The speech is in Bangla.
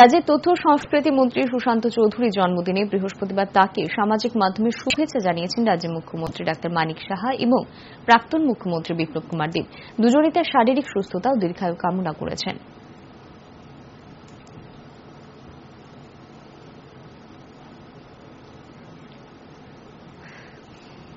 রাজ্যের তথ্য সংস্কৃতি মন্ত্রী সুশান্ত চৌধুরীর জন্মদিনে বৃহস্পতিবার তাকে সামাজিক মাধ্যমে শুভেচ্ছা জানিয়েছেন রাজ্যের মুখ্যমন্ত্রী ডাক্তার মানিক সাহা এবং প্রাক্তন মুখ্যমন্ত্রী বিপ্লব কুমার দেব দুজনই তার শারীরিক সুস্থতা ও দীর্ঘায়ু কামনা করেছেন